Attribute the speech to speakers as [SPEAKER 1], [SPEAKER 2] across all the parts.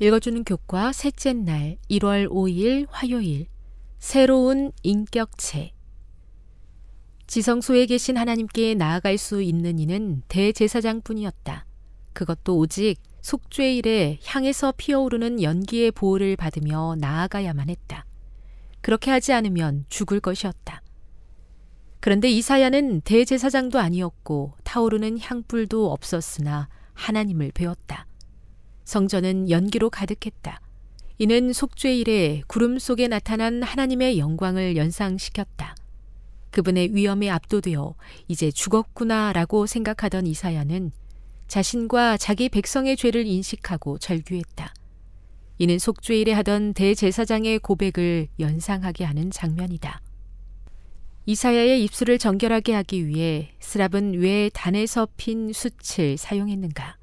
[SPEAKER 1] 읽어주는 교과 셋째 날 1월 5일 화요일 새로운 인격체 지성소에 계신 하나님께 나아갈 수 있는 이는 대제사장뿐이었다. 그것도 오직 속죄일에 향에서 피어오르는 연기의 보호를 받으며 나아가야만 했다. 그렇게 하지 않으면 죽을 것이었다. 그런데 이사야는 대제사장도 아니었고 타오르는 향불도 없었으나 하나님을 배웠다. 성전은 연기로 가득했다. 이는 속죄일에 구름 속에 나타난 하나님의 영광을 연상시켰다. 그분의 위험에 압도되어 이제 죽었구나라고 생각하던 이사야는 자신과 자기 백성의 죄를 인식하고 절규했다. 이는 속죄일에 하던 대제사장의 고백을 연상하게 하는 장면이다. 이사야의 입술을 정결하게 하기 위해 스랍은 왜 단에서 핀 숯을 사용했는가?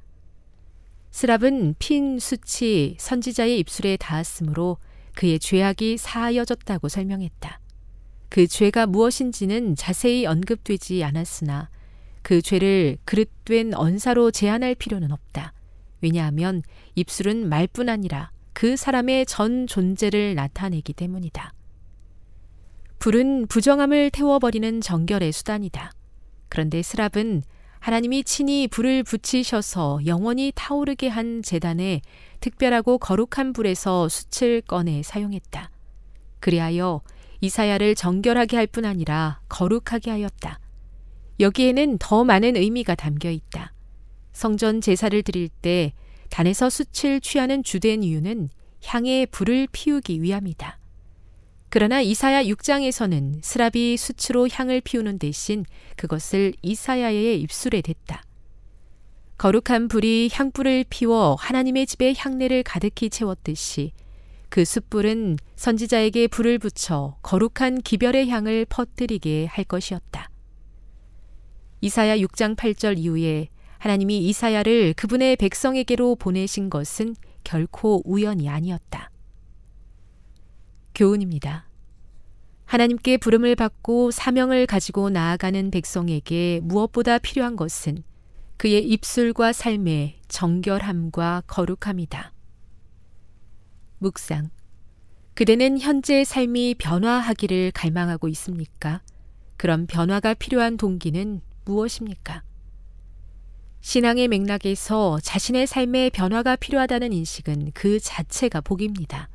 [SPEAKER 1] 스랍은 핀 수치 선지자의 입술에 닿았으므로 그의 죄악이 사하여졌다고 설명했다. 그 죄가 무엇인지는 자세히 언급되지 않았으나 그 죄를 그릇된 언사로 제한할 필요는 없다. 왜냐하면 입술은 말뿐 아니라 그 사람의 전 존재를 나타내기 때문이다. 불은 부정함을 태워버리는 정결의 수단이다. 그런데 스랍은 하나님이 친히 불을 붙이셔서 영원히 타오르게 한 재단에 특별하고 거룩한 불에서 숯을 꺼내 사용했다. 그리하여 이사야를 정결하게 할 뿐 아니라 거룩하게 하였다. 여기에는 더 많은 의미가 담겨 있다. 성전 제사를 드릴 때 단에서 숯을 취하는 주된 이유는 향에 불을 피우기 위함이다. 그러나 이사야 6장에서는 스랍이 수치로 향을 피우는 대신 그것을 이사야의 입술에 댔다. 거룩한 불이 향불을 피워 하나님의 집에 향내를 가득히 채웠듯이 그 숯불은 선지자에게 불을 붙여 거룩한 기별의 향을 퍼뜨리게 할 것이었다. 이사야 6장 8절 이후에 하나님이 이사야를 그분의 백성에게로 보내신 것은 결코 우연이 아니었다. 교훈입니다. 하나님께 부름을 받고 사명을 가지고 나아가는 백성에게 무엇보다 필요한 것은 그의 입술과 삶의 정결함과 거룩함이다. 묵상. 그대는 현재의 삶이 변화하기를 갈망하고 있습니까? 그럼 변화가 필요한 동기는 무엇입니까? 신앙의 맥락에서 자신의 삶에 변화가 필요하다는 인식은 그 자체가 복입니다.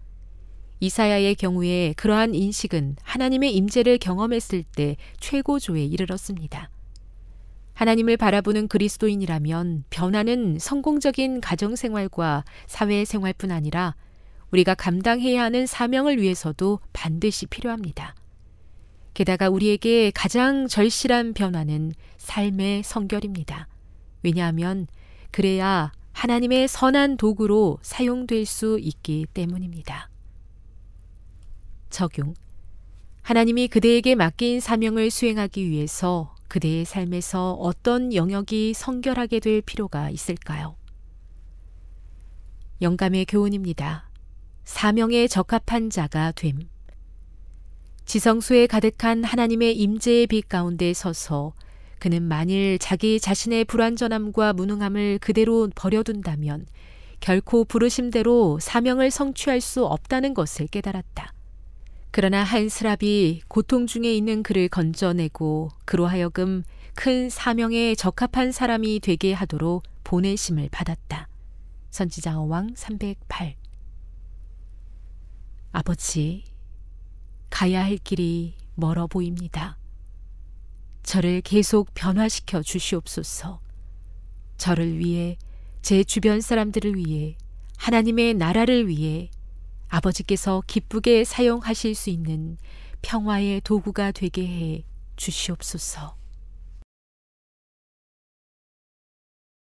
[SPEAKER 1] 이사야의 경우에 그러한 인식은 하나님의 임재를 경험했을 때 최고조에 이르렀습니다. 하나님을 바라보는 그리스도인이라면 변화는 성공적인 가정생활과 사회생활뿐 아니라 우리가 감당해야 하는 사명을 위해서도 반드시 필요합니다. 게다가 우리에게 가장 절실한 변화는 삶의 성결입니다. 왜냐하면 그래야 하나님의 선한 도구로 사용될 수 있기 때문입니다. 적용. 하나님이 그대에게 맡긴 사명을 수행하기 위해서 그대의 삶에서 어떤 영역이 성결하게 될 필요가 있을까요? 영감의 교훈입니다. 사명에 적합한 자가 됨. 지성수에 가득한 하나님의 임재의 빛 가운데 서서 그는 만일 자기 자신의 불완전함과 무능함을 그대로 버려둔다면 결코 부르심대로 사명을 성취할 수 없다는 것을 깨달았다. 그러나 한 스랍이 고통 중에 있는 그를 건져내고 그로 하여금 큰 사명에 적합한 사람이 되게 하도록 보내심을 받았다. 선지자 어왕 308 아버지, 가야 할 길이 멀어 보입니다. 저를 계속 변화시켜 주시옵소서. 저를 위해, 제 주변 사람들을 위해, 하나님의 나라를 위해 아버지께서 기쁘게 사용하실 수 있는 평화의 도구가 되게 해 주시옵소서.